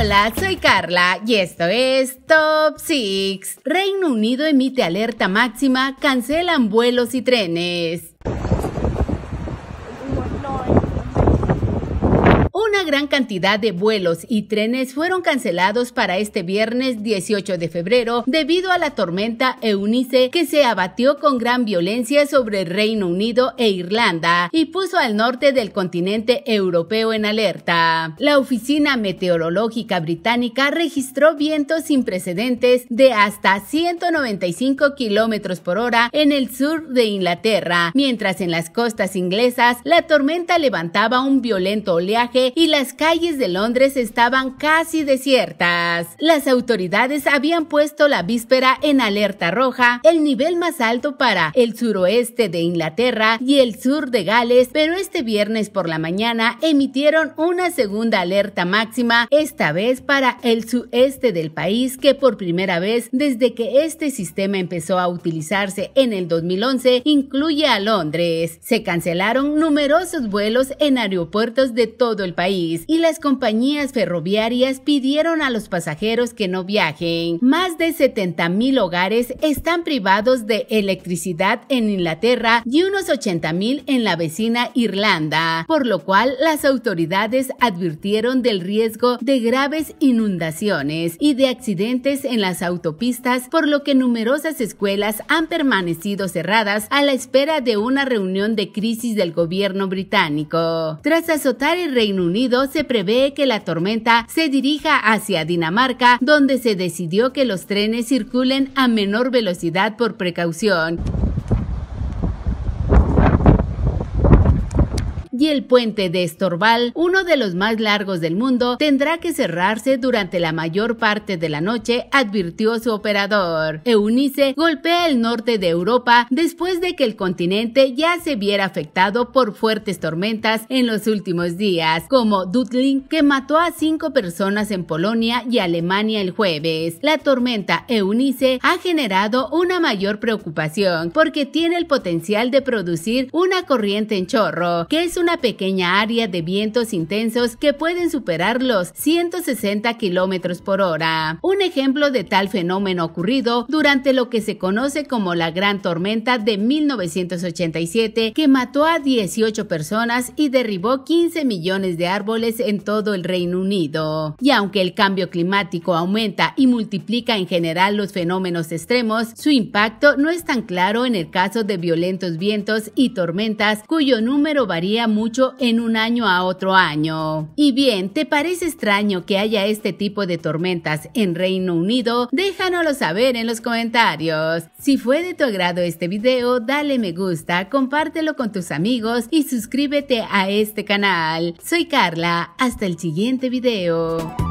Hola, soy Carla y esto es Top 6. Reino Unido emite alerta máxima, cancelan vuelos y trenes. gran cantidad de vuelos y trenes fueron cancelados para este viernes 18 de febrero debido a la tormenta Eunice que se abatió con gran violencia sobre Reino Unido e Irlanda y puso al norte del continente europeo en alerta. La Oficina Meteorológica Británica registró vientos sin precedentes de hasta 195 kilómetros por hora en el sur de Inglaterra, mientras en las costas inglesas la tormenta levantaba un violento oleaje y la las calles de Londres estaban casi desiertas. Las autoridades habían puesto la víspera en alerta roja, el nivel más alto para el suroeste de Inglaterra y el sur de Gales, pero este viernes por la mañana emitieron una segunda alerta máxima, esta vez para el sureste del país, que por primera vez desde que este sistema empezó a utilizarse en el 2011 incluye a Londres. Se cancelaron numerosos vuelos en aeropuertos de todo el país y las compañías ferroviarias pidieron a los pasajeros que no viajen. Más de 70 mil hogares están privados de electricidad en Inglaterra y unos 80.000 en la vecina Irlanda, por lo cual las autoridades advirtieron del riesgo de graves inundaciones y de accidentes en las autopistas, por lo que numerosas escuelas han permanecido cerradas a la espera de una reunión de crisis del gobierno británico. Tras azotar el Reino Unido, se prevé que la tormenta se dirija hacia Dinamarca, donde se decidió que los trenes circulen a menor velocidad por precaución. y el puente de Estorval, uno de los más largos del mundo, tendrá que cerrarse durante la mayor parte de la noche, advirtió su operador. Eunice golpea el norte de Europa después de que el continente ya se viera afectado por fuertes tormentas en los últimos días, como Dudling, que mató a cinco personas en Polonia y Alemania el jueves. La tormenta Eunice ha generado una mayor preocupación porque tiene el potencial de producir una corriente en chorro, que es pequeña área de vientos intensos que pueden superar los 160 kilómetros por hora. Un ejemplo de tal fenómeno ocurrido durante lo que se conoce como la Gran Tormenta de 1987, que mató a 18 personas y derribó 15 millones de árboles en todo el Reino Unido. Y aunque el cambio climático aumenta y multiplica en general los fenómenos extremos, su impacto no es tan claro en el caso de violentos vientos y tormentas, cuyo número varía mucho en un año a otro año. Y bien, ¿te parece extraño que haya este tipo de tormentas en Reino Unido? Déjanoslo saber en los comentarios. Si fue de tu agrado este video, dale me gusta, compártelo con tus amigos y suscríbete a este canal. Soy Carla, hasta el siguiente video.